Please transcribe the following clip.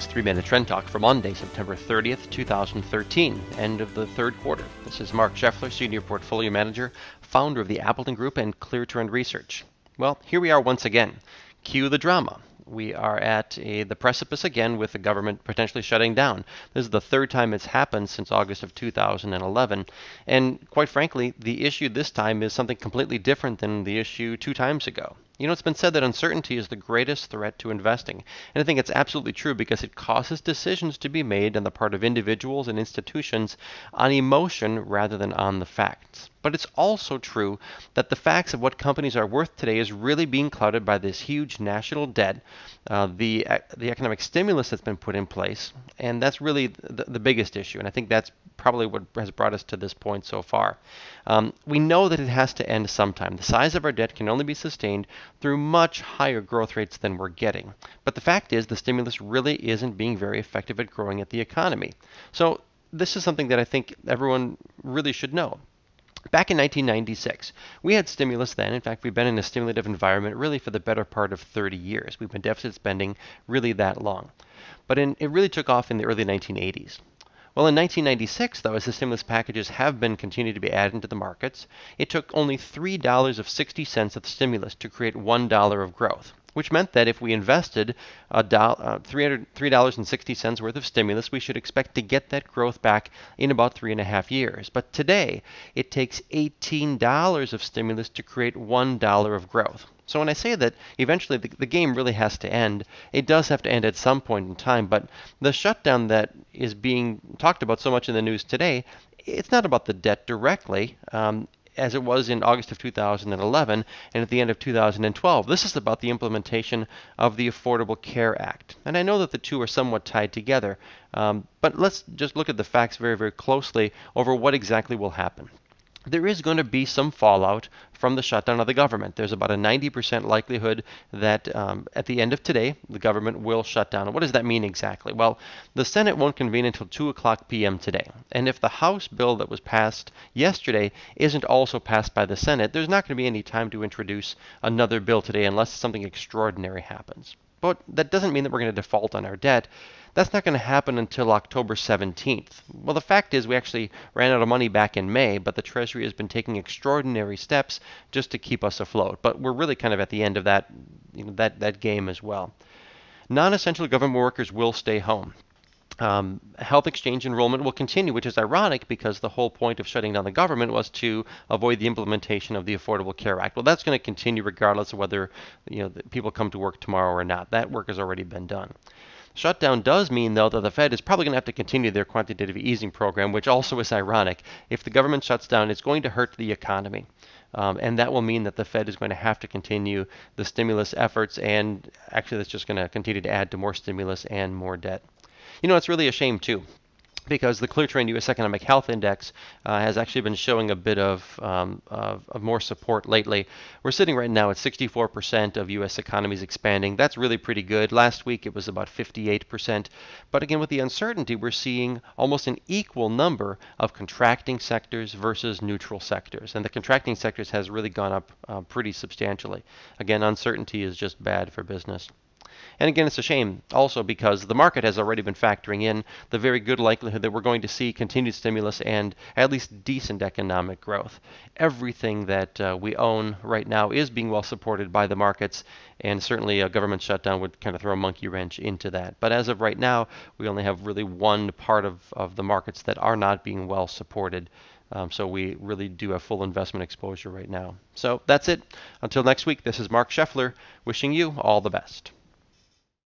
This Three Minute Trend Talk for Monday, September 30th, 2013, end of the third quarter. This is Mark Scheffler, Senior Portfolio Manager, founder of the Appleton Group and Clear Trend Research. Well, here we are once again. Cue the drama. We are at a, eh, the precipice again with the government potentially shutting down. This is the third time it's happened since August of 2011. And quite frankly, the issue this time is something completely different than the issue two times ago. You know, it's been said that uncertainty is the greatest threat to investing. And I think it's absolutely true because it causes decisions to be made on the part of individuals and institutions on emotion rather than on the facts. But it's also true that the facts of what companies are worth today is really being clouded by this huge national debt, uh, the, uh, the economic stimulus that's been put in place. And that's really the, the biggest issue. And I think that's probably what has brought us to this point so far. Um, we know that it has to end sometime. The size of our debt can only be sustained through much higher growth rates than we're getting. But the fact is, the stimulus really isn't being very effective at growing at the economy. So this is something that I think everyone really should know. Back in 1996, we had stimulus then. In fact, we've been in a stimulative environment really for the better part of 30 years. We've been deficit spending really that long. But in, it really took off in the early 1980s. Well, in 1996, though, as the stimulus packages have been continued to be added into the markets, it took only $3.60 of stimulus to create $1 of growth, which meant that if we invested uh, $3.60 worth of stimulus, we should expect to get that growth back in about three and a half years. But today, it takes $18 of stimulus to create $1 of growth. So when I say that eventually the, the, game really has to end, it does have to end at some point in time. But the shutdown that is being talked about so much in the news today, it's not about the debt directly. Um, as it was in August of 2011 and at the end of 2012. This is about the implementation of the Affordable Care Act. And I know that the two are somewhat tied together, um, but let's just look at the facts very, very closely over what exactly will happen there is going to be some fallout from the shutdown of the government. There's about a 90% likelihood that um, at the end of today, the government will shut down. What does that mean exactly? Well, the Senate won't convene until 2 o'clock p.m. today. And if the House bill that was passed yesterday isn't also passed by the Senate, there's not going to be any time to introduce another bill today unless something extraordinary happens. But that doesn't mean that we're going to default on our debt. That's not going to happen until October 17th. Well, the fact is, we actually ran out of money back in May, but the Treasury has been taking extraordinary steps just to keep us afloat. But we're really kind of at the end of that, you know, that, that game as well. Non essential government workers will stay home um, health exchange enrollment will continue, which is ironic because the whole point of shutting down the government was to avoid the implementation of the Affordable Care Act. Well, that's going to continue regardless of whether you know people come to work tomorrow or not. That work has already been done. Shutdown does mean, though, that the Fed is probably going to have to continue their quantitative easing program, which also is ironic. If the government shuts down, it's going to hurt the economy. Um, and that will mean that the Fed is going to have to continue the stimulus efforts, and actually, that's just going to continue to add to more stimulus and more debt. You know, it's really a shame, too, because the Clear Trend U.S. Economic Health Index uh, has actually been showing a bit of, um, of, of, more support lately. We're sitting right now at 64% of U.S. economies expanding. That's really pretty good. Last week it was about 58%. But again, with the uncertainty, we're seeing almost an equal number of contracting sectors versus neutral sectors. And the contracting sectors has really gone up uh, pretty substantially. Again, uncertainty is just bad for business. And again, it's a shame also because the market has already been factoring in the very good likelihood that we're going to see continued stimulus and at least decent economic growth. Everything that uh, we own right now is being well supported by the markets, and certainly a government shutdown would kind of throw a monkey wrench into that. But as of right now, we only have really one part of, of the markets that are not being well supported. Um, so we really do have full investment exposure right now. So that's it. Until next week, this is Mark Scheffler wishing you all the best.